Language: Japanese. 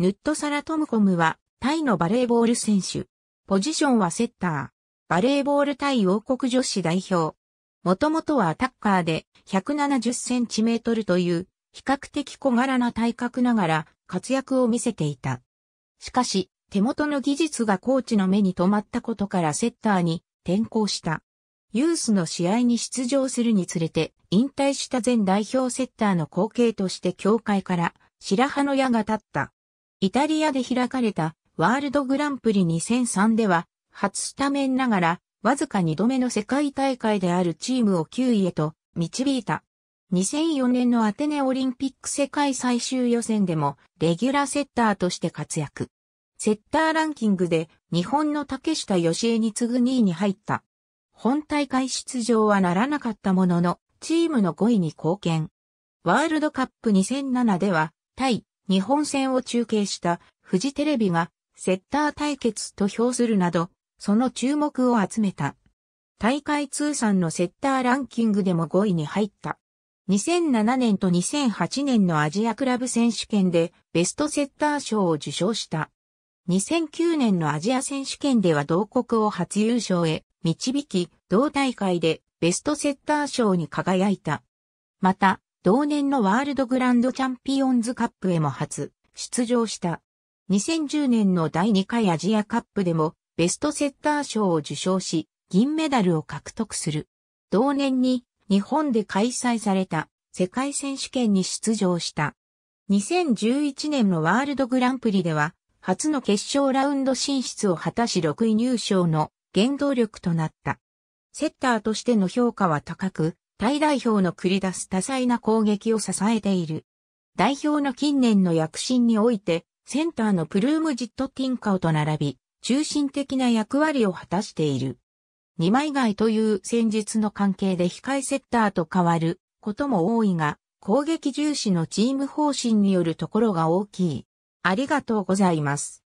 ヌットサラトムコムは、タイのバレーボール選手。ポジションはセッター。バレーボールタイ王国女子代表。もともとはアタッカーで、170センチメートルという、比較的小柄な体格ながら、活躍を見せていた。しかし、手元の技術がコーチの目に留まったことからセッターに転向した。ユースの試合に出場するにつれて、引退した前代表セッターの後継として協会から白羽の矢が立った。イタリアで開かれたワールドグランプリ2003では、初スタメンながら、わずか2度目の世界大会であるチームを9位へと導いた。2004年のアテネオリンピック世界最終予選でもレギュラーセッターとして活躍。セッターランキングで日本の竹下義恵に次ぐ2位に入った。本大会出場はならなかったものの、チームの5位に貢献。ワールドカップ2007では、対日本戦を中継したフジテレビがセッター対決と評するなど、その注目を集めた。大会通算のセッターランキングでも5位に入った。2007年と2008年のアジアクラブ選手権でベストセッター賞を受賞した。2009年のアジア選手権では同国を初優勝へ導き、同大会でベストセッター賞に輝いた。また、同年のワールドグランドチャンピオンズカップへも初出場した。2010年の第2回アジアカップでもベストセッター賞を受賞し、銀メダルを獲得する。同年に日本で開催された世界選手権に出場した。2011年のワールドグランプリでは、初の決勝ラウンド進出を果たし6位入賞の原動力となった。セッターとしての評価は高く、対代表の繰り出す多彩な攻撃を支えている。代表の近年の躍進において、センターのプルームジット・ティンカオと並び、中心的な役割を果たしている。二枚貝という戦術の関係で控えセッターと変わることも多いが、攻撃重視のチーム方針によるところが大きい。ありがとうございます。